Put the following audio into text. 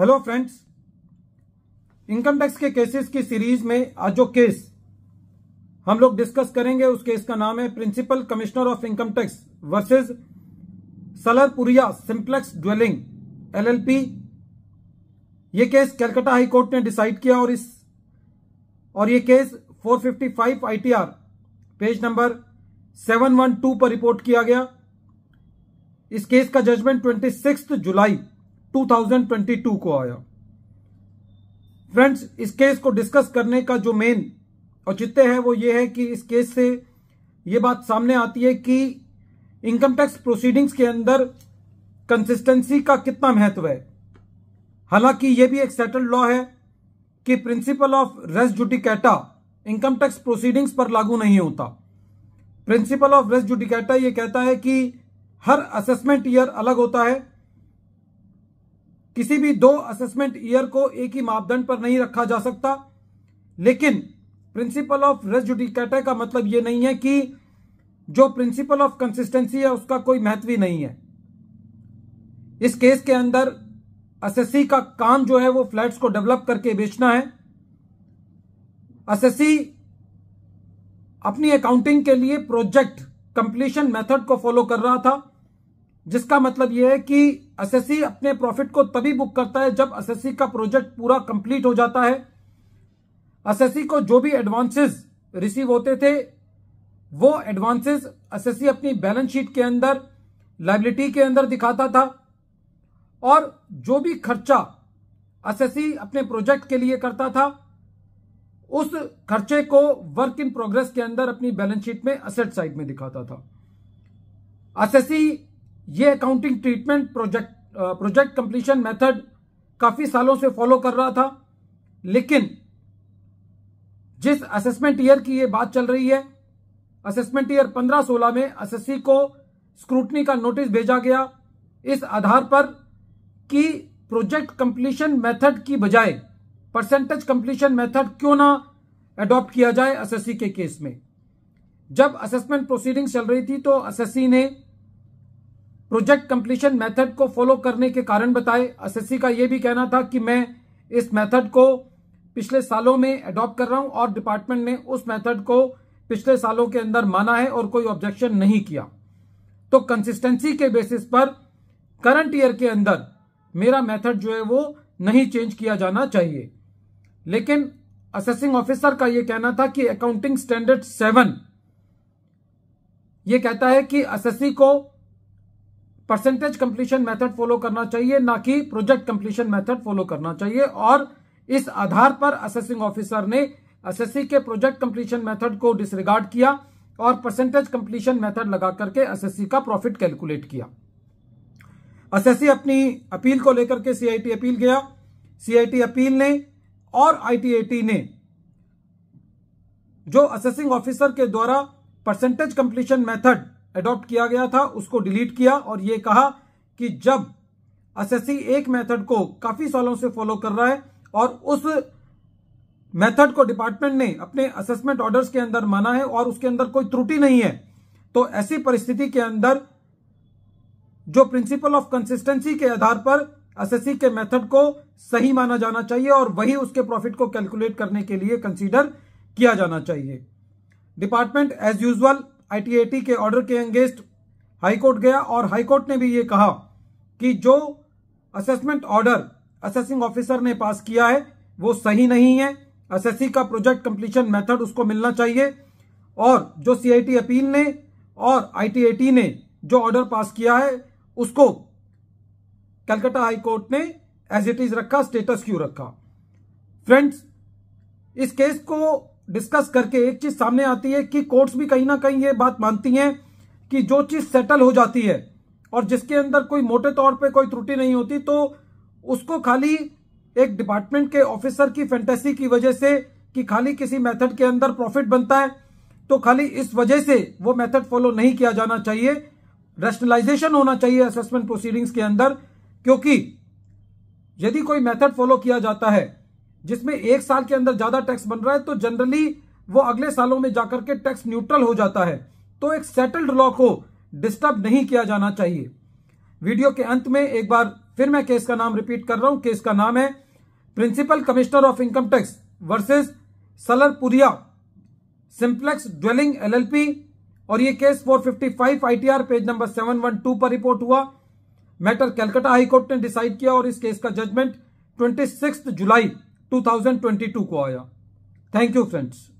hello friends income tax के cases की series में आज जो केस हम लोग डिस्कस करेंगे उस केस का नाम है principal commissioner of income tax versus Salarpuria simplex dwelling LLP ये केस कलकत्ता हाई कोर्ट ने डिसाइड किया और इस और ये केस 455 आईटीआर पेज नंबर 712 पर रिपोर्ट किया गया इस केस का जजमेंट ट्वेंटी जुलाई 2022 को आया फ्रेंड्स इस केस को डिस्कस करने का जो मेन औचित्य है वो ये है कि इस केस से ये बात सामने आती है कि इनकम टैक्स प्रोसीडिंग्स के अंदर कंसिस्टेंसी का कितना महत्व है हालांकि ये भी एक सेटल्ड लॉ है कि principle of res judicata income tax proceedings पर लागू नहीं होता प्रिंसिपल ऑफ रेस जुडिकेटा ये कहता है कि हर असेसमेंट ईयर अलग होता है किसी भी दो असेसमेंट ईयर को एक ही मापदंड पर नहीं रखा जा सकता लेकिन प्रिंसिपल ऑफ रेजुडिकेटर का मतलब यह नहीं है कि जो प्रिंसिपल ऑफ कंसिस्टेंसी है उसका कोई महत्व ही नहीं है इस केस के अंदर असेसी का काम जो है वो फ्लैट्स को डेवलप करके बेचना है असेसी अपनी अकाउंटिंग के लिए प्रोजेक्ट कंप्लीशन मेथड को फॉलो कर रहा था जिसका मतलब यह है कि एसएससी अपने प्रॉफिट को तभी बुक करता है जब एस का प्रोजेक्ट पूरा कंप्लीट हो जाता है एस को जो भी एडवांसेस रिसीव होते थे वो एडवांसेस एस अपनी बैलेंस शीट के अंदर लाइबिलिटी के अंदर दिखाता था और जो भी खर्चा एसएससी अपने प्रोजेक्ट के लिए करता था उस खर्चे को वर्क इन प्रोग्रेस के अंदर अपनी बैलेंस शीट में असेट साइड में दिखाता था एस ये accounting treatment project project completion method काफी सालों से फॉलो कर रहा था लेकिन जिस असेसमेंट ईयर की ये बात चल रही है असेसमेंट ईयर 15-16 में एसएससी को स्क्रूटनी का नोटिस भेजा गया इस आधार पर कि प्रोजेक्ट कंप्लीशन मेथड की बजाय परसेंटेज कंप्लीशन मेथड क्यों ना एडॉप्ट किया जाए एसएससी के केस में जब असेसमेंट प्रोसीडिंग चल रही थी तो एस ने प्रोजेक्ट कंप्लीशन मेथड को फॉलो करने के कारण बताए एस का यह भी कहना था कि मैं इस मेथड को पिछले सालों में अडॉप्ट कर रहा हूं और डिपार्टमेंट ने उस मेथड को पिछले सालों के अंदर माना है और कोई ऑब्जेक्शन नहीं किया तो कंसिस्टेंसी के बेसिस पर करंट ईयर के अंदर मेरा मेथड जो है वो नहीं चेंज किया जाना चाहिए लेकिन असेसिंग ऑफिसर का यह कहना था कि अकाउंटिंग स्टैंडर्ड सेवन ये कहता है कि असेसी को परसेंटेज कंप्लीशन मेथड फॉलो करना चाहिए ना कि प्रोजेक्ट कंप्लीशन मेथड फॉलो करना चाहिए और इस आधार पर असेसिंग ऑफिसर ने एसएससी के प्रोजेक्ट कंप्लीशन मेथड को डिसरिगार्ड किया और परसेंटेज कंप्लीशन मेथड लगा करके एसएससी का प्रॉफिट कैलकुलेट किया एसएससी अपनी अपील को लेकर के सीआईटी अपील गया सीआईटी अपील ने और आईटीएटी ने जो असेसिंग ऑफिसर के द्वारा परसेंटेज कंप्लीशन मेथड एडॉप्ट किया गया था उसको डिलीट किया और ये कहा कि जब एसएससी एक मेथड को काफी सालों से फॉलो कर रहा है और उस मेथड को डिपार्टमेंट ने अपने असेसमेंट ऑर्डर्स के अंदर माना है और उसके अंदर कोई त्रुटि नहीं है तो ऐसी परिस्थिति के अंदर जो प्रिंसिपल ऑफ कंसिस्टेंसी के आधार पर एसएससी के मेथड को सही माना जाना चाहिए और वही उसके प्रॉफिट को कैलकुलेट करने के लिए कंसीडर किया जाना चाहिए डिपार्टमेंट एज यूजल आईटीएटी के ऑर्डर के अंगेंस्ट हाईकोर्ट गया और हाईकोर्ट ने भी ये कहा कि जो असेसमेंट ऑर्डर असेसिंग ऑफिसर ने पास किया है वो सही नहीं है असेसी का प्रोजेक्ट कंप्लीशन मेथड उसको मिलना चाहिए और जो सीआईटी अपील ने और आईटीएटी ने जो ऑर्डर पास किया है उसको कलकत्ता हाई कोर्ट ने एज इट इज रखा स्टेटस क्यू रखा फ्रेंड्स इस केस को डिस्कस करके एक चीज सामने आती है कि कोर्ट्स भी कहीं ना कहीं ये बात मानती हैं कि जो चीज सेटल हो जाती है और जिसके अंदर कोई मोटे तौर पे कोई त्रुटि नहीं होती तो उसको खाली एक डिपार्टमेंट के ऑफिसर की फैंटेसी की वजह से कि खाली किसी मेथड के अंदर प्रॉफिट बनता है तो खाली इस वजह से वो मेथड फॉलो नहीं किया जाना चाहिए रेशनलाइजेशन होना चाहिए असेसमेंट प्रोसीडिंग्स के अंदर क्योंकि यदि कोई मेथड फॉलो किया जाता है जिसमें एक साल के अंदर ज्यादा टैक्स बन रहा है तो जनरली वो अगले सालों में जाकर के टैक्स न्यूट्रल हो जाता है तो एक सेटल्ड लॉ को डिस्टर्ब नहीं किया जाना चाहिए वीडियो के अंत में एक बार फिर मैं केस का नाम रिपीट कर रहा हूं केस का नाम है principal commissioner of income tax versus Salarpuria simplex dwelling LLP और ये केस 455 आईटीआर पेज नंबर 712 पर रिपोर्ट हुआ मैटर कैलकाटा हाईकोर्ट ने डिसाइड किया और इस केस का जजमेंट 26 जुलाई 2022 को आया थैंक यू फ्रेंड्स